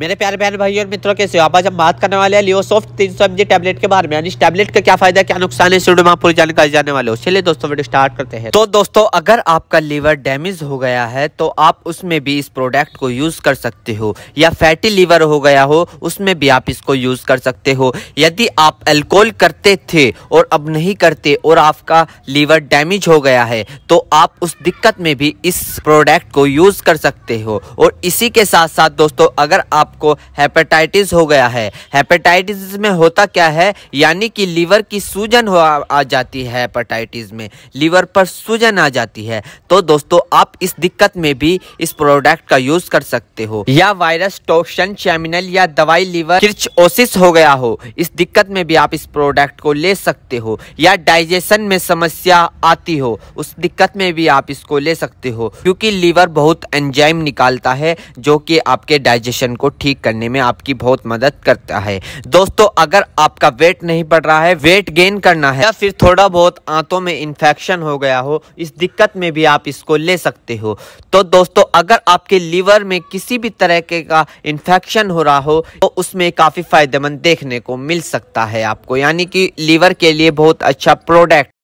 मेरे प्यारे बहन भाई और मित्रों कैसे आप आज हम बात करने वाले हैं लियोसॉफ्ट तीन सौ एमजी टैबलेट के बारे में इस टैबलेट का क्या फायदा क्या नुकसान है सीडो में पूरी जानकारी जाने वाले हो चलिए दोस्तों वीडियो स्टार्ट करते हैं तो दोस्तों अगर आपका लीवर डैमेज हो गया है तो आप उसमें भी इस प्रोडक्ट को यूज कर सकते हो या फैटी लीवर हो गया हो उसमें भी आप इसको यूज कर सकते हो यदि आप एल्कोहल करते थे और अब नहीं करते और आपका लीवर डैमेज हो गया है तो आप उस दिक्कत में भी इस प्रोडक्ट को यूज कर सकते हो और इसी के साथ साथ दोस्तों अगर आप आपको हेपेटाइटिस हो गया है हेपेटाइटिस में होता क्या है यानी कि लीवर की सूजन हो आ, जाती है हेपेटाइटिस में लीवर पर सूजन आ जाती है तो दोस्तों आप इस दिक्कत में भी इस प्रोडक्ट का यूज कर सकते हो या वायरस टोक्शन चैमिनल या दवाई लीवर किर्च ओसिस हो गया हो इस दिक्कत में भी आप इस प्रोडक्ट को ले सकते हो या डाइजेशन में समस्या आती हो उस दिक्कत में भी आप इसको ले सकते हो क्योंकि लीवर बहुत एंजाइम निकालता है जो कि आपके डाइजेशन को ठीक करने में आपकी बहुत मदद करता है दोस्तों अगर आपका वेट नहीं बढ़ रहा है वेट गेन करना है या फिर थोड़ा बहुत आंतों में इन्फेक्शन हो गया हो इस दिक्कत में भी आप इसको ले सकते हो तो दोस्तों अगर आपके लीवर में किसी भी तरह के का इन्फेक्शन हो रहा हो तो उसमें काफ़ी फायदेमंद देखने को मिल सकता है आपको यानी कि लीवर के लिए बहुत अच्छा प्रोडक्ट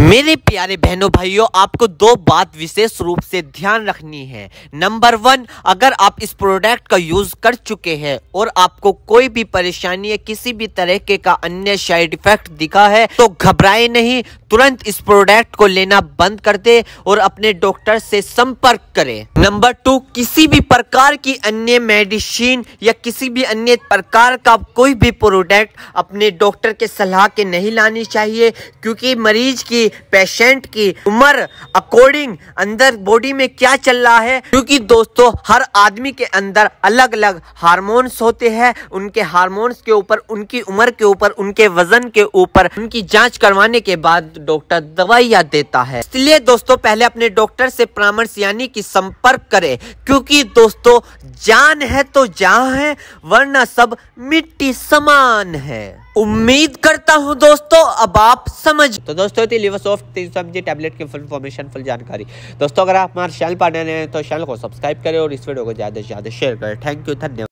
मेरे प्यारे बहनों भाइयों आपको दो बात विशेष रूप से ध्यान रखनी है नंबर वन अगर आप इस प्रोडक्ट का यूज कर चुके हैं और आपको कोई भी परेशानी या किसी भी तरीके का अन्य साइड इफेक्ट दिखा है तो घबराए नहीं तुरंत इस प्रोडक्ट को लेना बंद कर दे और अपने डॉक्टर से संपर्क करें नंबर टू किसी भी प्रकार की अन्य मेडिसिन या किसी भी अन्य प्रकार का कोई भी प्रोडक्ट अपने डॉक्टर के सलाह के नहीं लानी चाहिए क्योंकि मरीज की की पेशेंट की उम्र अकॉर्डिंग अंदर बॉडी में क्या चल रहा है क्योंकि दोस्तों हर आदमी के अंदर अलग अलग हार्मोन्स होते हैं उनके हार्मोन्स के ऊपर उनकी उम्र के ऊपर उनके वजन के ऊपर उनकी जांच करवाने के बाद डॉक्टर दवाइया देता है इसलिए दोस्तों पहले अपने डॉक्टर से परामर्श यानी कि संपर्क करें क्योंकि दोस्तों जान है तो जहाँ है वरना सब मिट्टी समान है उम्मीद करता हूं दोस्तों अब आप समझ तो दोस्तों थी लिवरसॉफ्ट तीन सौ टैबलेट की फुल इन्फॉर्मेशन फुल जानकारी दोस्तों अगर आप हमारे चैनल पर नए हैं तो चैनल को सब्सक्राइब करें और इस वीडियो को ज़्यादा से ज़्यादा शेयर करें थैंक यू धन्यवाद